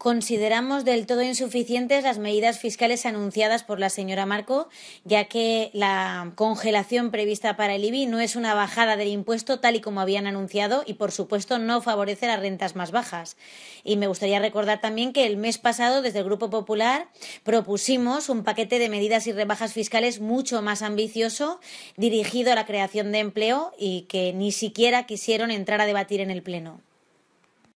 consideramos del todo insuficientes las medidas fiscales anunciadas por la señora Marco, ya que la congelación prevista para el IBI no es una bajada del impuesto tal y como habían anunciado y, por supuesto, no favorece las rentas más bajas. Y me gustaría recordar también que el mes pasado, desde el Grupo Popular, propusimos un paquete de medidas y rebajas fiscales mucho más ambicioso, dirigido a la creación de empleo y que ni siquiera quisieron entrar a debatir en el Pleno.